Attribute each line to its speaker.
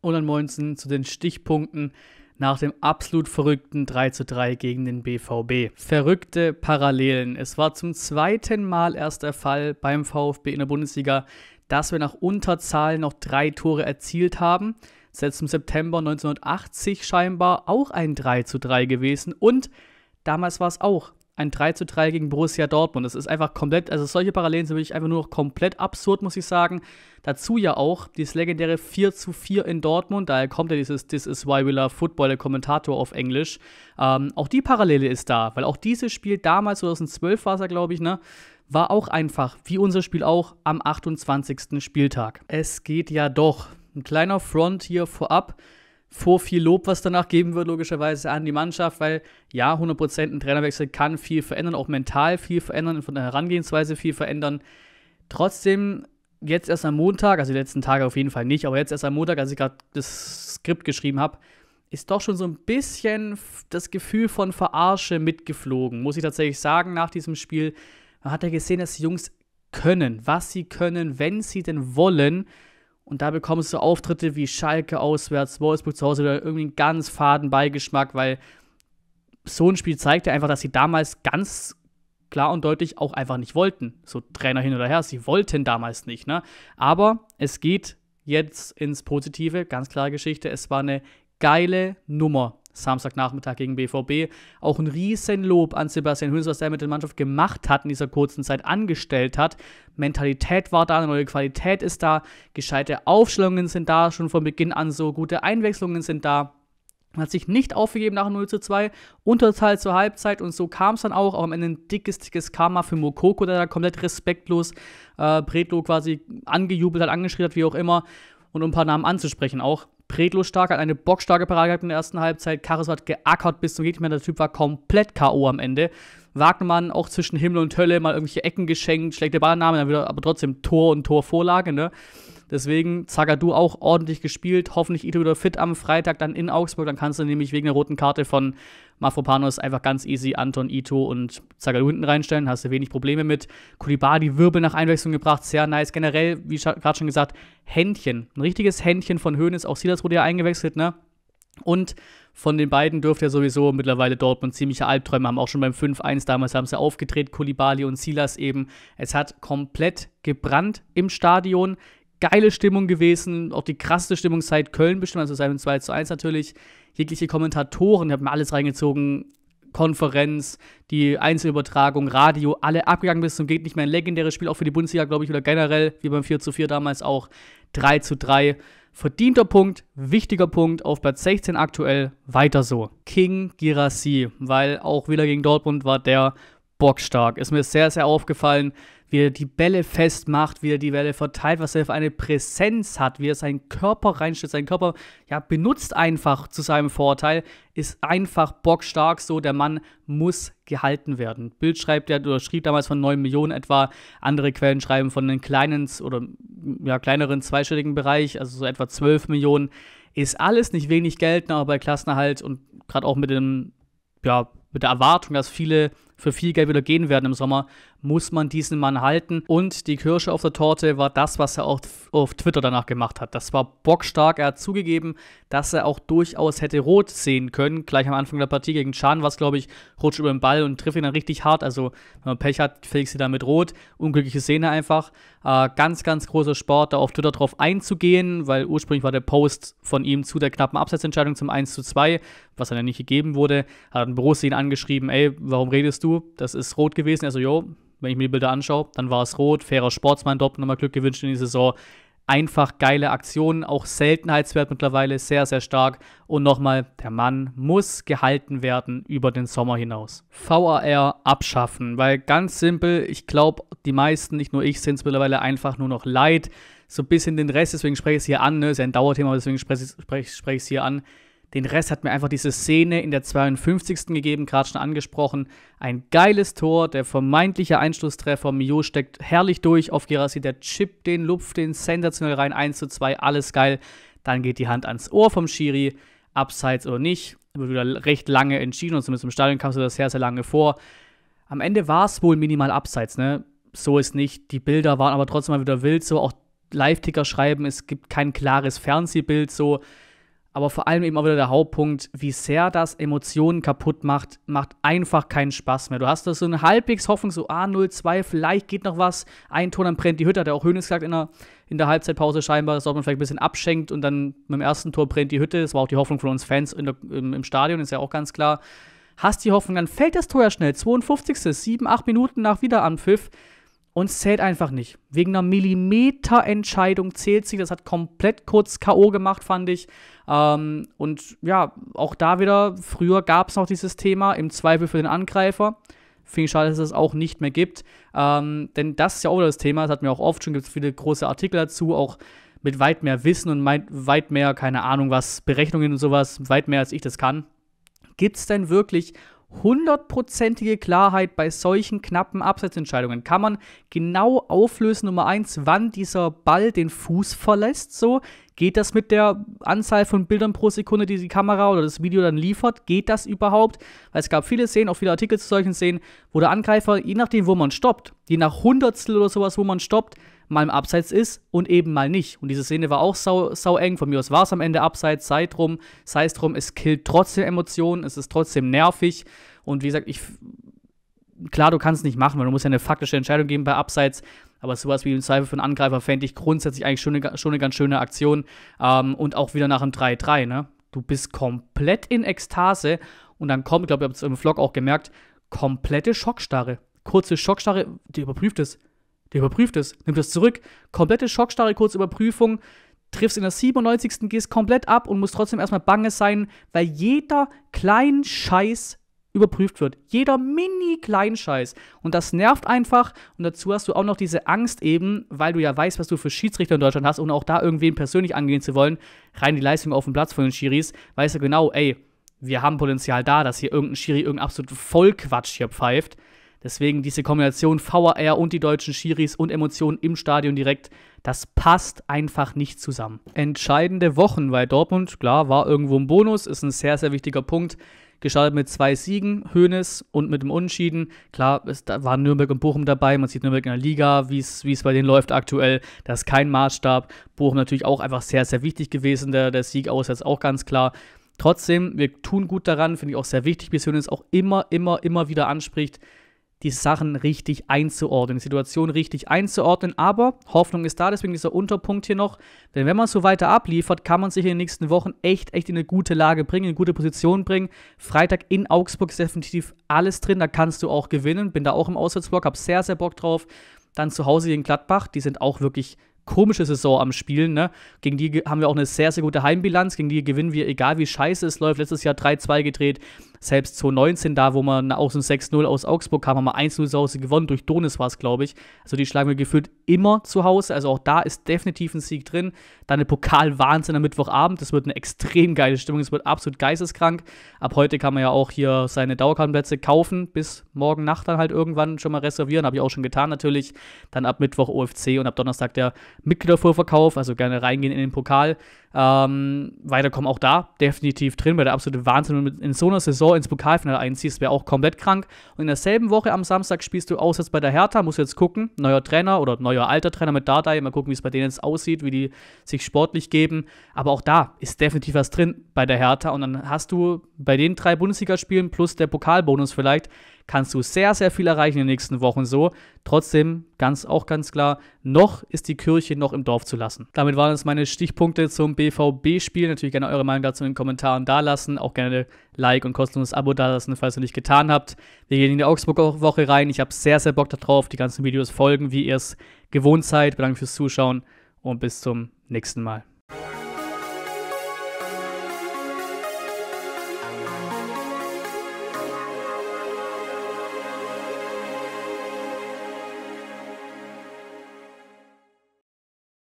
Speaker 1: Und dann Moinsen zu den Stichpunkten nach dem absolut verrückten 3 zu 3 gegen den BVB. Verrückte Parallelen. Es war zum zweiten Mal erst der Fall beim VfB in der Bundesliga, dass wir nach Unterzahl noch drei Tore erzielt haben. Selbst im September 1980 scheinbar auch ein 3 zu 3 gewesen und damals war es auch ein 3 zu 3 gegen Borussia Dortmund. Das ist einfach komplett, also solche Parallelen sind wirklich einfach nur noch komplett absurd, muss ich sagen. Dazu ja auch dieses legendäre 4 zu 4 in Dortmund, daher kommt ja dieses This is why we love football, der Kommentator auf Englisch. Ähm, auch die Parallele ist da, weil auch dieses Spiel damals, 2012 war es ja, glaube ich, ne? War auch einfach, wie unser Spiel auch, am 28. Spieltag. Es geht ja doch. Ein kleiner Front hier vorab vor viel Lob, was danach geben wird, logischerweise an die Mannschaft, weil ja, 100% ein Trainerwechsel kann viel verändern, auch mental viel verändern, von der Herangehensweise viel verändern. Trotzdem, jetzt erst am Montag, also die letzten Tage auf jeden Fall nicht, aber jetzt erst am Montag, als ich gerade das Skript geschrieben habe, ist doch schon so ein bisschen das Gefühl von Verarsche mitgeflogen, muss ich tatsächlich sagen, nach diesem Spiel. Man hat ja gesehen, dass die Jungs können, was sie können, wenn sie denn wollen. Und da bekommst du Auftritte wie Schalke auswärts, Wolfsburg zu Hause oder irgendwie einen ganz faden Beigeschmack, weil so ein Spiel zeigt ja einfach, dass sie damals ganz klar und deutlich auch einfach nicht wollten. So Trainer hin oder her, sie wollten damals nicht. Ne? Aber es geht jetzt ins Positive, ganz klare Geschichte. Es war eine geile Nummer Samstagnachmittag gegen BVB. Auch ein Riesenlob an Sebastian Hüns, was der mit der Mannschaft gemacht hat in dieser kurzen Zeit, angestellt hat. Mentalität war da, eine neue Qualität ist da, gescheite Aufstellungen sind da, schon von Beginn an so gute Einwechslungen sind da. Man hat sich nicht aufgegeben nach 0 zu 2, Unterteil zur Halbzeit und so kam es dann auch. Auch am Ende ein dickes, dickes Karma für Mokoko, der da komplett respektlos äh, Bredlo quasi angejubelt hat, angeschrien hat, wie auch immer. Und um ein paar Namen anzusprechen auch. Redlo stark, hat eine bockstarke Parade gehabt in der ersten Halbzeit. Karus hat geackert bis zum Gegner. Der Typ war komplett K.O. am Ende. Wagnermann auch zwischen Himmel und Hölle mal irgendwelche Ecken geschenkt, schlechte Ballnamen, dann wieder aber trotzdem Tor und Torvorlage, ne? Deswegen Zagadou auch ordentlich gespielt. Hoffentlich Ito wieder fit am Freitag dann in Augsburg. Dann kannst du nämlich wegen der roten Karte von Mafropanos einfach ganz easy Anton, Ito und Zagadou hinten reinstellen. Hast du wenig Probleme mit. Kulibadi Wirbel nach Einwechslung gebracht. Sehr nice. Generell, wie gerade schon gesagt, Händchen. Ein richtiges Händchen von Hoeneß. Auch Silas wurde ja eingewechselt, ne? Und von den beiden dürfte ja sowieso mittlerweile Dortmund ziemliche Albträume haben. Auch schon beim 5-1 damals haben sie aufgedreht, Kulibali und Silas eben. Es hat komplett gebrannt im Stadion geile Stimmung gewesen, auch die krasseste Stimmung seit Köln bestimmt, also seit dem 2 zu 1 natürlich. Jegliche Kommentatoren, ich habe mir alles reingezogen, Konferenz, die Einzelübertragung, Radio, alle abgegangen bis zum geht nicht mehr. Ein legendäres Spiel, auch für die Bundesliga, glaube ich, oder generell, wie beim 4 zu 4 damals auch, 3 zu 3. Verdienter Punkt, wichtiger Punkt, auf Platz 16 aktuell, weiter so. King Girassi, weil auch wieder gegen Dortmund war der bockstark. Ist mir sehr, sehr aufgefallen, wie er die Bälle festmacht, wie er die Bälle verteilt, was er für eine Präsenz hat, wie er seinen Körper reinstellt, seinen Körper ja, benutzt einfach zu seinem Vorteil, ist einfach bockstark so, der Mann muss gehalten werden. Bild schreibt ja oder schrieb damals von 9 Millionen etwa, andere Quellen schreiben von einem kleinen oder ja, kleineren zweistelligen Bereich, also so etwa 12 Millionen. Ist alles nicht wenig Geld, ne, aber bei Klassenerhalt und gerade auch mit dem ja, mit der Erwartung, dass viele für viel Geld wieder gehen werden im Sommer, muss man diesen Mann halten. Und die Kirsche auf der Torte war das, was er auch auf Twitter danach gemacht hat. Das war bockstark. Er hat zugegeben, dass er auch durchaus hätte rot sehen können. Gleich am Anfang der Partie gegen Chan war es, glaube ich, rutscht über den Ball und trifft ihn dann richtig hart. Also, wenn man Pech hat, fällt sie damit rot. Unglückliche Szene einfach. Äh, ganz, ganz großer Sport, da auf Twitter drauf einzugehen, weil ursprünglich war der Post von ihm zu der knappen Absatzentscheidung zum 1 zu 2, was dann ja nicht gegeben wurde. Hat ein Borussia ihn angeschrieben, ey, warum redest du? das ist rot gewesen. Also, jo, wenn ich mir die Bilder anschaue, dann war es rot. Fairer Sportsmann, Dortmund nochmal Glück gewünscht in die Saison. Einfach geile Aktionen, auch Seltenheitswert mittlerweile sehr, sehr stark. Und nochmal, der Mann muss gehalten werden über den Sommer hinaus. VAR abschaffen, weil ganz simpel, ich glaube, die meisten, nicht nur ich, sind es mittlerweile einfach nur noch leid. So ein bisschen den Rest, deswegen spreche ich es hier an, ne? ist ja ein Dauerthema, deswegen spreche ich es hier an den Rest hat mir einfach diese Szene in der 52. gegeben, gerade schon angesprochen. Ein geiles Tor, der vermeintliche Einschlusstreffer. Mio steckt herrlich durch auf Gerasi, der chippt den, lupft den sensationell rein, 1 zu 2, alles geil. Dann geht die Hand ans Ohr vom Schiri, abseits oder nicht. Wird wieder recht lange entschieden und zumindest im Stadion kam du das sehr, sehr lange vor. Am Ende war es wohl minimal abseits, ne? So ist nicht. Die Bilder waren aber trotzdem mal wieder wild, so auch Live-Ticker schreiben, es gibt kein klares Fernsehbild, so aber vor allem eben auch wieder der Hauptpunkt, wie sehr das Emotionen kaputt macht, macht einfach keinen Spaß mehr. Du hast da so eine halbwegs Hoffnung, so A02, ah, vielleicht geht noch was, ein Tor, dann brennt die Hütte, hat ja auch Hönes gesagt in der, in der Halbzeitpause scheinbar, dass man vielleicht ein bisschen abschenkt und dann mit dem ersten Tor brennt die Hütte, das war auch die Hoffnung von uns Fans der, im, im Stadion, ist ja auch ganz klar. Hast die Hoffnung, dann fällt das Tor ja schnell, 52., 7, 8 Minuten nach Wiederanpfiff, uns zählt einfach nicht. Wegen einer Millimeterentscheidung zählt sie. Das hat komplett kurz K.O. gemacht, fand ich. Ähm, und ja, auch da wieder, früher gab es noch dieses Thema, im Zweifel für den Angreifer. Finde ich schade, dass es das auch nicht mehr gibt. Ähm, denn das ist ja auch wieder das Thema. Das hatten wir auch oft schon. Gibt es viele große Artikel dazu, auch mit weit mehr Wissen und weit mehr, keine Ahnung was, Berechnungen und sowas, weit mehr als ich das kann. Gibt es denn wirklich hundertprozentige Klarheit bei solchen knappen Abseitsentscheidungen. Kann man genau auflösen, Nummer eins, wann dieser Ball den Fuß verlässt, so Geht das mit der Anzahl von Bildern pro Sekunde, die die Kamera oder das Video dann liefert? Geht das überhaupt? Weil es gab viele Szenen, auch viele Artikel zu solchen Szenen, wo der Angreifer, je nachdem, wo man stoppt, je nach Hundertstel oder sowas, wo man stoppt, mal im Abseits ist und eben mal nicht. Und diese Szene war auch sau, sau eng. Von mir aus war es am Ende Abseits, sei drum, sei es drum, es killt trotzdem Emotionen, es ist trotzdem nervig. Und wie gesagt, ich klar, du kannst es nicht machen, weil du musst ja eine faktische Entscheidung geben bei Abseits. Aber sowas wie im Zweifel von Angreifer fände ich grundsätzlich eigentlich schon eine, schon eine ganz schöne Aktion. Ähm, und auch wieder nach einem 3-3, ne? Du bist komplett in Ekstase und dann kommt, ich glaube, ihr habt es im Vlog auch gemerkt, komplette Schockstarre. Kurze Schockstarre, die überprüft es. Der überprüft es, nimmt das zurück. Komplette Schockstarre, kurze Überprüfung. Triffst in der 97. gehst komplett ab und musst trotzdem erstmal bange sein, weil jeder kleinen Scheiß überprüft wird. Jeder mini kleinscheiß Und das nervt einfach. Und dazu hast du auch noch diese Angst eben, weil du ja weißt, was du für Schiedsrichter in Deutschland hast und auch da irgendwen persönlich angehen zu wollen, rein die Leistung auf dem Platz von den Schiris, weißt du genau, ey, wir haben Potenzial da, dass hier irgendein Schiri irgendeinen absoluten Vollquatsch hier pfeift. Deswegen diese Kombination VR und die deutschen Schiris und Emotionen im Stadion direkt, das passt einfach nicht zusammen. Entscheidende Wochen, weil Dortmund, klar, war irgendwo ein Bonus, ist ein sehr, sehr wichtiger Punkt gestartet mit zwei Siegen, Hoeneß und mit dem Unentschieden. Klar, es da waren Nürnberg und Bochum dabei. Man sieht Nürnberg in der Liga, wie es bei denen läuft aktuell. Das ist kein Maßstab. Bochum natürlich auch einfach sehr, sehr wichtig gewesen. Der, der Sieg aus ist auch ganz klar. Trotzdem, wir tun gut daran, finde ich auch sehr wichtig, bis Hoeneß auch immer, immer, immer wieder anspricht die Sachen richtig einzuordnen, die Situation richtig einzuordnen. Aber Hoffnung ist da, deswegen dieser Unterpunkt hier noch. Denn wenn man so weiter abliefert, kann man sich in den nächsten Wochen echt, echt in eine gute Lage bringen, in eine gute Position bringen. Freitag in Augsburg ist definitiv alles drin, da kannst du auch gewinnen. Bin da auch im Auswärtsblock, hab sehr, sehr Bock drauf. Dann zu Hause gegen Gladbach, die sind auch wirklich komische Saison am Spielen. Ne? Gegen die haben wir auch eine sehr, sehr gute Heimbilanz. Gegen die gewinnen wir, egal wie scheiße es läuft. Letztes Jahr 3-2 gedreht. Selbst 2019 da, wo man auch so ein 6-0 aus Augsburg kam, haben wir 1-0 zu Hause gewonnen. Durch Donis war es, glaube ich. Also die schlagen wir gefühlt immer zu Hause. Also auch da ist definitiv ein Sieg drin. Dann eine Pokalwahnsinn am Mittwochabend. Das wird eine extrem geile Stimmung. Es wird absolut geisteskrank. Ab heute kann man ja auch hier seine Dauerkartenplätze kaufen. Bis morgen Nacht dann halt irgendwann schon mal reservieren. Habe ich auch schon getan natürlich. Dann ab Mittwoch OFC und ab Donnerstag der Mitgliedervorverkauf, also gerne reingehen in den Pokal. Ähm, weiterkommen auch da definitiv drin, weil der absolute Wahnsinn, wenn du in so einer Saison ins Pokalfinale einziehst, wäre auch komplett krank. Und in derselben Woche am Samstag spielst du auswärts bei der Hertha, musst jetzt gucken, neuer Trainer oder neuer alter Trainer mit Dardai, mal gucken, wie es bei denen jetzt aussieht, wie die sich sportlich geben. Aber auch da ist definitiv was drin bei der Hertha und dann hast du bei den drei Bundesligaspielen plus der Pokalbonus vielleicht kannst du sehr, sehr viel erreichen in den nächsten Wochen so. Trotzdem, ganz auch ganz klar, noch ist die Kirche noch im Dorf zu lassen. Damit waren es meine Stichpunkte zum BVB-Spiel. Natürlich gerne eure Meinung dazu in den Kommentaren dalassen. Auch gerne Like und kostenloses Abo dalassen, falls ihr nicht getan habt. Wir gehen in die Augsburg-Woche rein. Ich habe sehr, sehr Bock darauf. Die ganzen Videos folgen, wie ihr es gewohnt seid. Bedanke fürs Zuschauen und bis zum nächsten Mal.